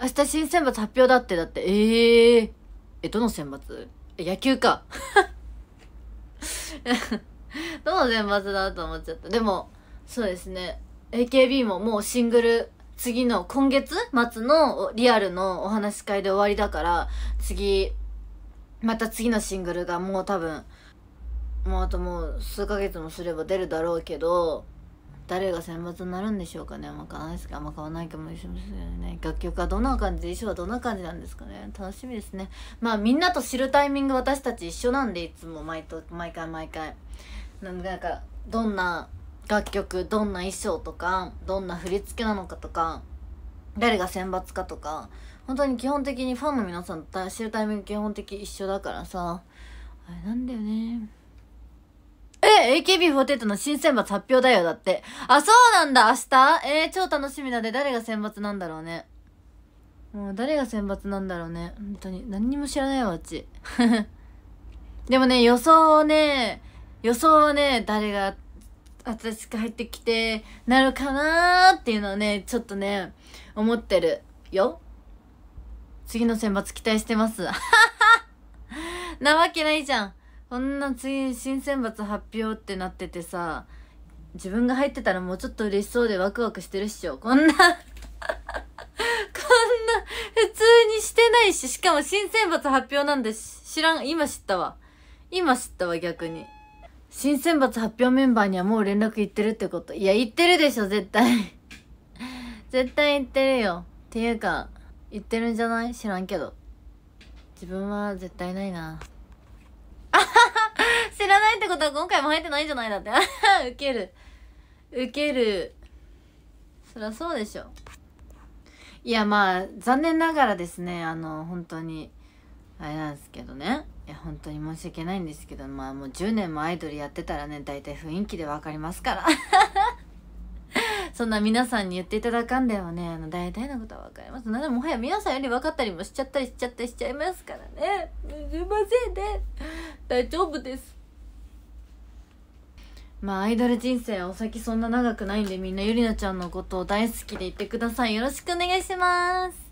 明日新選抜発表だってだってえええどの選抜野球か どの選抜だと思っちゃったでもそうですね AKB ももうシングル次の今月末のリアルのお話し会で終わりだから次また次のシングルがもう多分もうあともう数ヶ月もすれば出るだろうけど誰が選抜になるんでしょうかねまからないですけどあんま買わないかもしれませんね楽曲はどんな感じで衣装はどんな感じなんですかね楽しみですねまあみんなと知るタイミング私たち一緒なんでいつも毎と毎回毎回なんかどんな楽曲どんな衣装とかどんな振り付けなのかとか誰が選抜かとか本当に基本的にファンの皆さんと知るタイミング基本的一緒だからさあれなんだよね AKB48 の新選抜発表だよ、だって。あ、そうなんだ、明日えー、超楽しみだね。誰が選抜なんだろうね。もう、誰が選抜なんだろうね。本当に。何にも知らないわ、っち。でもね、予想をね、予想をね、誰が新しく入ってきて、なるかなーっていうのをね、ちょっとね、思ってるよ。次の選抜期待してます。なわけないじゃん。こんな次新選抜発表ってなっててさ自分が入ってたらもうちょっと嬉しそうでワクワクしてるっしょこんな こんな普通にしてないししかも新選抜発表なんで知らん今知ったわ今知ったわ逆に新選抜発表メンバーにはもう連絡行ってるってこといや行ってるでしょ絶対 絶対行ってるよっていうか行ってるんじゃない知らんけど自分は絶対ないな知らないってことは今回も入ってないんじゃないだって ウケるウケるそりゃそうでしょいやまあ残念ながらですねあの本当にあれなんですけどねいや本当に申し訳ないんですけどまあもう10年もアイドルやってたらね大体雰囲気で分かりますから そんな皆さんに言っていただかんではねあの大体のことは分かりますなでもはや皆さんより分かったりもしちゃったりしちゃったりしちゃいますからねすいませんね大丈夫ですまあアイドル人生お先そんな長くないんでみんなゆりなちゃんのことを大好きでいてくださいよろしくお願いします